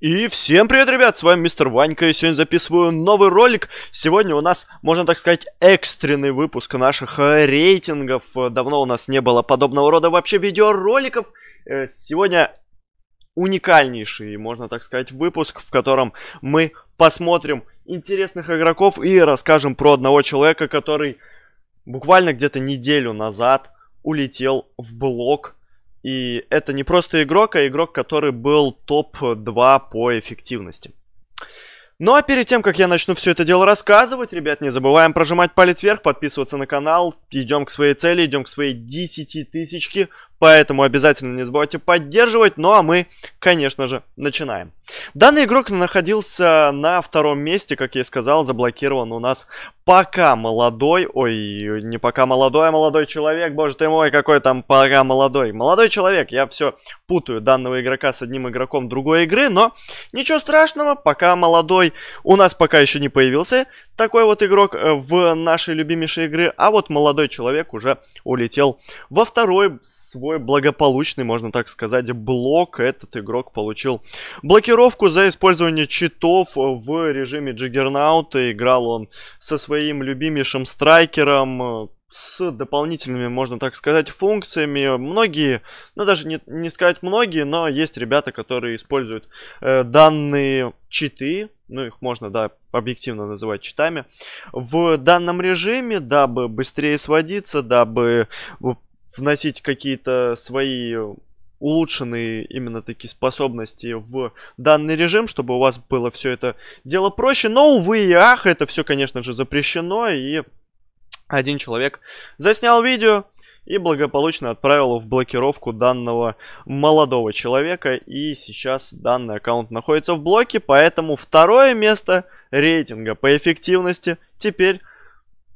И всем привет, ребят, с вами Мистер Ванька, и сегодня записываю новый ролик. Сегодня у нас, можно так сказать, экстренный выпуск наших э, рейтингов. Давно у нас не было подобного рода вообще видеороликов. Э, сегодня уникальнейший, можно так сказать, выпуск, в котором мы посмотрим интересных игроков и расскажем про одного человека, который буквально где-то неделю назад улетел в блок и это не просто игрок, а игрок, который был топ-2 по эффективности. Ну а перед тем, как я начну все это дело рассказывать, ребят, не забываем прожимать палец вверх, подписываться на канал, идем к своей цели, идем к своей 10 тысячке поэтому обязательно не забывайте поддерживать. Ну а мы, конечно же, начинаем. Данный игрок находился на втором месте, как я и сказал, заблокирован у нас пока молодой, ой, не пока молодой, а молодой человек, боже ты мой, какой там пока молодой. Молодой человек, я все путаю данного игрока с одним игроком другой игры, но ничего страшного, пока молодой у нас пока еще не появился такой вот игрок э, в нашей любимейшей игры, а вот молодой человек уже улетел во второй свой свой благополучный, можно так сказать, блок. Этот игрок получил блокировку за использование читов в режиме Джиггернаута. Играл он со своим любимейшим страйкером, э, с дополнительными, можно так сказать, функциями. Многие, ну даже не, не сказать многие, но есть ребята, которые используют э, данные читы, ну их можно, да, объективно называть читами, в данном режиме, дабы быстрее сводиться, дабы вносить какие-то свои улучшенные именно такие способности в данный режим, чтобы у вас было все это дело проще. Но, увы и ах, это все, конечно же, запрещено. И один человек заснял видео и благополучно отправил в блокировку данного молодого человека. И сейчас данный аккаунт находится в блоке, поэтому второе место рейтинга по эффективности теперь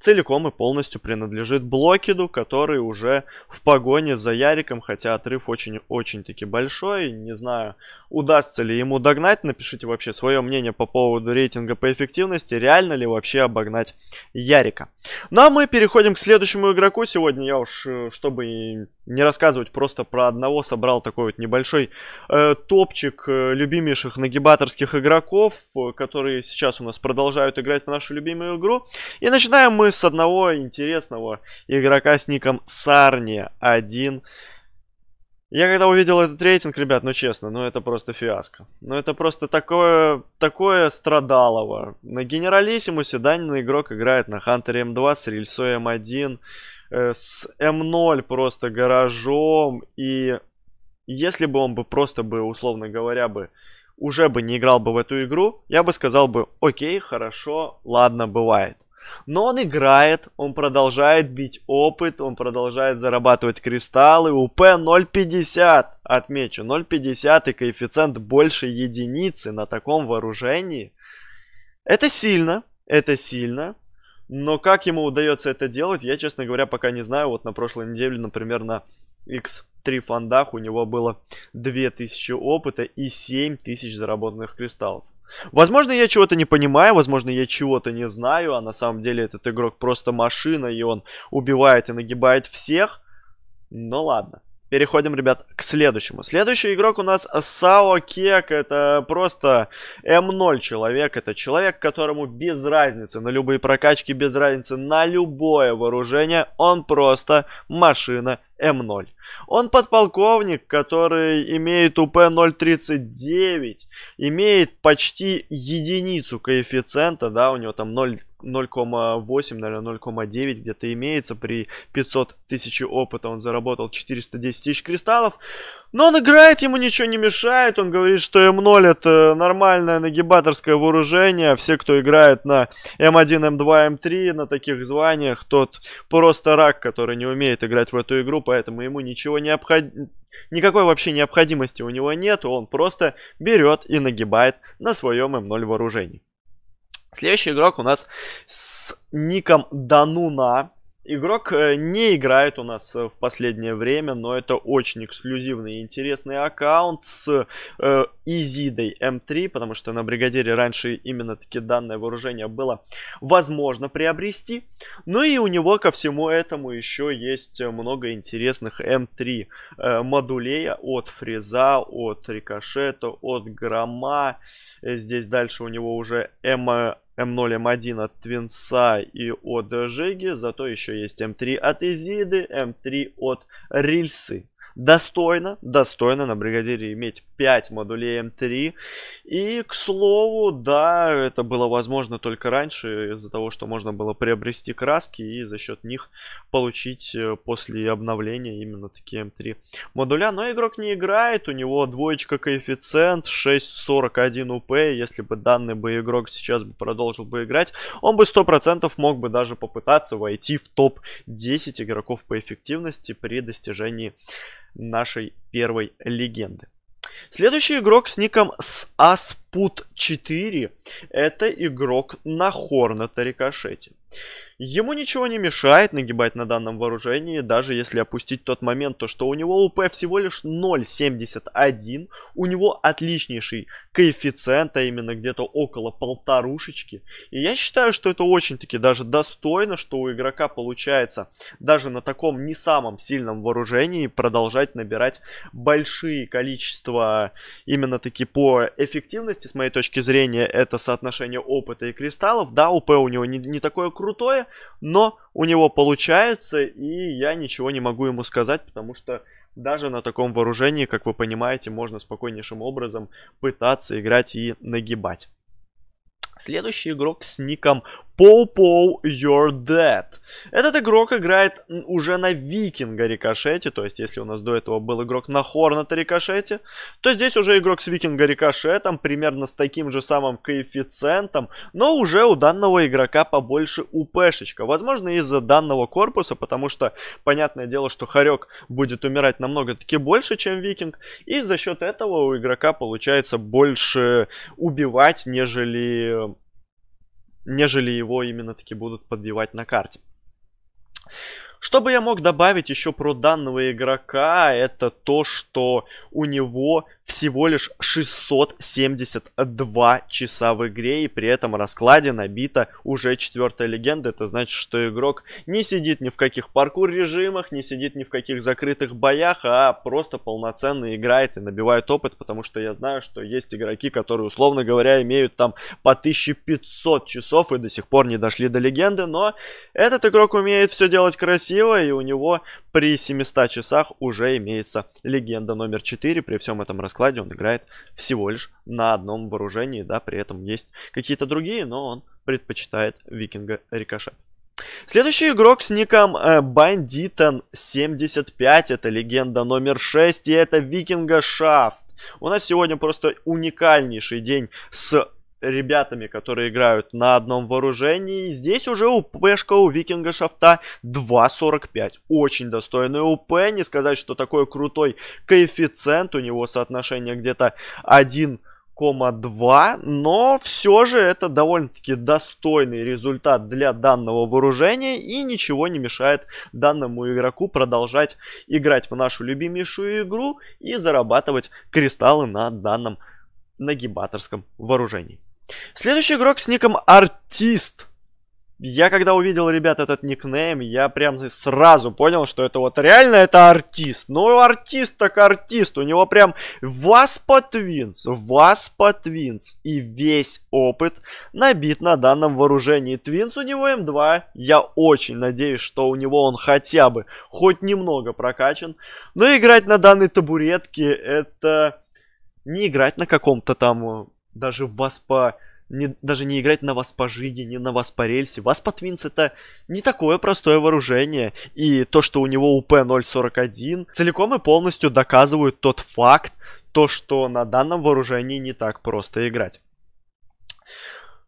целиком и полностью принадлежит Блокиду, который уже в погоне за Яриком, хотя отрыв очень-очень-таки большой. Не знаю, удастся ли ему догнать. Напишите вообще свое мнение по поводу рейтинга по эффективности. Реально ли вообще обогнать Ярика? Ну а мы переходим к следующему игроку. Сегодня я уж, э, чтобы не рассказывать просто про одного, собрал такой вот небольшой э, топчик э, любимейших нагибаторских игроков, э, которые сейчас у нас продолжают играть в нашу любимую игру. И начинаем мы с одного интересного игрока с ником Сарни1. Я когда увидел этот рейтинг, ребят, ну честно, ну это просто фиаско. Ну это просто такое, такое страдалово. На Генералиссимусе данный игрок играет на Хантере М2 с рельсой М1. Э, с М0 просто гаражом. И если бы он бы просто бы, условно говоря, бы уже бы не играл бы в эту игру, я бы сказал бы, окей, хорошо, ладно, бывает. Но он играет, он продолжает бить опыт, он продолжает зарабатывать кристаллы. УП 0.50, отмечу, 0.50 и коэффициент больше единицы на таком вооружении. Это сильно, это сильно. Но как ему удается это делать, я, честно говоря, пока не знаю. Вот на прошлой неделе, например, на X3 фондах у него было 2000 опыта и 7000 заработанных кристаллов. Возможно, я чего-то не понимаю, возможно, я чего-то не знаю, а на самом деле этот игрок просто машина, и он убивает и нагибает всех. но ладно. Переходим, ребят, к следующему. Следующий игрок у нас Сао Кек. Это просто М0 человек. Это человек, которому без разницы на любые прокачки, без разницы на любое вооружение. Он просто машина М0. Он подполковник, который имеет УП-039, имеет почти единицу коэффициента, да, у него там 0,8, наверное, 0,9 где-то имеется при 500 тысяч опыта. Он заработал 410 тысяч кристаллов. Но он играет, ему ничего не мешает. Он говорит, что М0 это нормальное нагибаторское вооружение. Все, кто играет на М1, М2, М3 на таких званиях, тот просто рак, который не умеет играть в эту игру, поэтому ему ничего не обходит. Никакой вообще необходимости у него нет, он просто берет и нагибает на своем М0 эм вооружении. Следующий игрок у нас с ником Дануна. Игрок э, не играет у нас э, в последнее время, но это очень эксклюзивный и интересный аккаунт с э, М3, потому что на Бригадире раньше именно таки данное вооружение было возможно приобрести. Ну и у него ко всему этому еще есть много интересных М3 э, модулей от Фреза, от Рикошета, от Грома. Э, здесь дальше у него уже М М0М1 от Твинса и от Жиги, зато еще есть М3 от Изиды, М3 от Рильсы достойно, достойно на бригадире иметь 5 модулей М3. И, к слову, да, это было возможно только раньше из-за того, что можно было приобрести краски и за счет них получить э, после обновления именно такие М3 модуля. Но игрок не играет, у него двоечка коэффициент 6.41 УП. Если бы данный бы игрок сейчас бы продолжил бы играть, он бы 100% мог бы даже попытаться войти в топ-10 игроков по эффективности при достижении нашей первой легенды. Следующий игрок с ником asput 4 а это игрок на Хорната Рикошете. Ему ничего не мешает нагибать на данном вооружении, даже если опустить тот момент, то что у него УП всего лишь 0.71, у него отличнейший коэффициент, а именно где-то около полторушечки. И я считаю, что это очень-таки даже достойно, что у игрока получается даже на таком не самом сильном вооружении продолжать набирать большие количества именно таки по эффективности, с моей точки зрения, это соотношение опыта и кристаллов. Да, УП у него не, не такое крутое, крутое, но у него получается, и я ничего не могу ему сказать, потому что даже на таком вооружении, как вы понимаете, можно спокойнейшим образом пытаться играть и нагибать. Следующий игрок с ником Popo You're Dead. Этот игрок играет уже на Викинга Рикошете, то есть если у нас до этого был игрок на Хорната Рикошете, то здесь уже игрок с Викинга Рикошетом, примерно с таким же самым коэффициентом, но уже у данного игрока побольше УПшечка. Возможно из-за данного корпуса, потому что понятное дело, что Харек будет умирать намного-таки больше, чем Викинг, и за счет этого у игрока получается больше убивать, нежели нежели его именно таки будут подбивать на карте. Что бы я мог добавить еще про данного игрока, это то, что у него всего лишь 672 часа в игре, и при этом раскладе набита уже четвертая легенда. Это значит, что игрок не сидит ни в каких паркур-режимах, не сидит ни в каких закрытых боях, а просто полноценно играет и набивает опыт, потому что я знаю, что есть игроки, которые, условно говоря, имеют там по 1500 часов и до сих пор не дошли до легенды, но этот игрок умеет все делать красиво, и у него при 700 часах уже имеется легенда номер 4, при всем этом раскладе складе он играет всего лишь на одном вооружении, да, при этом есть какие-то другие, но он предпочитает викинга рикошет. Следующий игрок с ником э, Бандитон75, это легенда номер 6, и это Викинга Шафт. У нас сегодня просто уникальнейший день с ребятами, которые играют на одном вооружении. Здесь уже УПшка у Викинга Шафта 2.45. Очень достойный УП. Не сказать, что такой крутой коэффициент. У него соотношение где-то 1 2, но все же это довольно-таки достойный результат для данного вооружения и ничего не мешает данному игроку продолжать играть в нашу любимейшую игру и зарабатывать кристаллы на данном нагибаторском вооружении. Следующий игрок с ником Артист. Я когда увидел, ребят, этот никнейм, я прям сразу понял, что это вот реально это артист. Ну, артист так артист. У него прям Васпа Твинс, Васпа Твинс. И весь опыт набит на данном вооружении. Твинс у него М2. Эм я очень надеюсь, что у него он хотя бы хоть немного прокачан. Но играть на данной табуретке это не играть на каком-то там э, даже вас по... Не, даже не играть на вас по жиге, не на вас по рельсе. Вас по Твинс это не такое простое вооружение. И то, что у него УП-041, целиком и полностью доказывают тот факт, то, что на данном вооружении не так просто играть.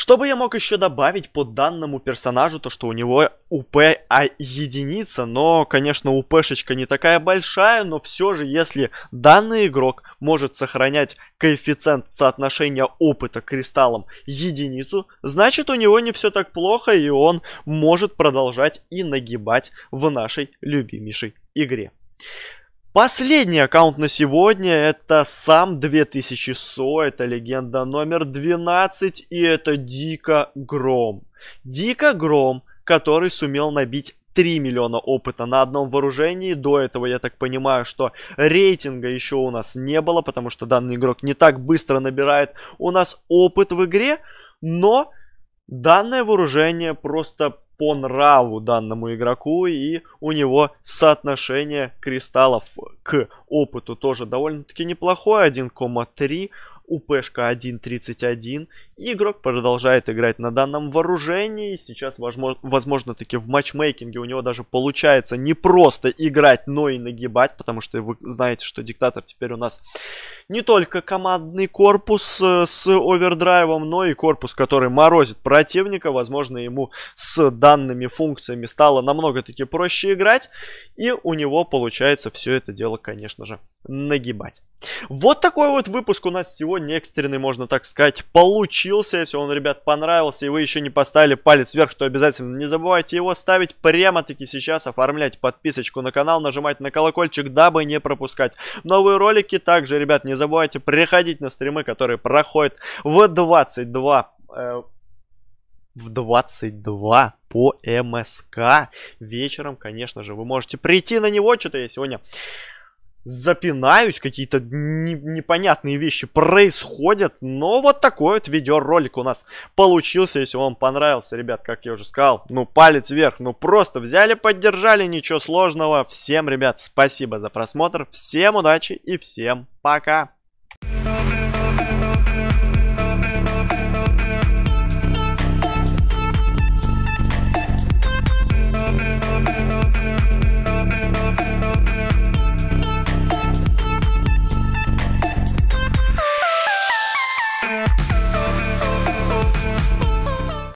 Что бы я мог еще добавить по данному персонажу, то что у него УП а единица, но, конечно, УПшечка не такая большая, но все же, если данный игрок может сохранять коэффициент соотношения опыта к кристаллам единицу, значит у него не все так плохо и он может продолжать и нагибать в нашей любимейшей игре. Последний аккаунт на сегодня это сам 2000 это легенда номер 12 и это Дико Гром. Дико Гром, который сумел набить 3 миллиона опыта на одном вооружении. До этого, я так понимаю, что рейтинга еще у нас не было, потому что данный игрок не так быстро набирает у нас опыт в игре. Но данное вооружение просто по нраву данному игроку, и у него соотношение кристаллов к опыту тоже довольно-таки неплохое, 1,3 УПшка-1.31. И игрок продолжает играть на данном вооружении. Сейчас, возможно, возможно, таки в матчмейкинге у него даже получается не просто играть, но и нагибать, потому что вы знаете, что диктатор теперь у нас не только командный корпус э, с овердрайвом, но и корпус, который морозит противника. Возможно, ему с данными функциями стало намного-таки проще играть. И у него получается все это дело, конечно же, нагибать. Вот такой вот выпуск у нас сегодня огонь экстренный, можно так сказать, получился. Если он, ребят, понравился и вы еще не поставили палец вверх, то обязательно не забывайте его ставить прямо-таки сейчас, оформлять подписочку на канал, нажимать на колокольчик, дабы не пропускать новые ролики. Также, ребят, не забывайте приходить на стримы, которые проходят в 22... Э, в 22 по МСК вечером, конечно же, вы можете прийти на него. Что-то я сегодня запинаюсь, какие-то непонятные вещи происходят, но вот такой вот видеоролик у нас получился, если вам понравился, ребят, как я уже сказал, ну палец вверх, ну просто взяли, поддержали, ничего сложного, всем, ребят, спасибо за просмотр, всем удачи и всем пока!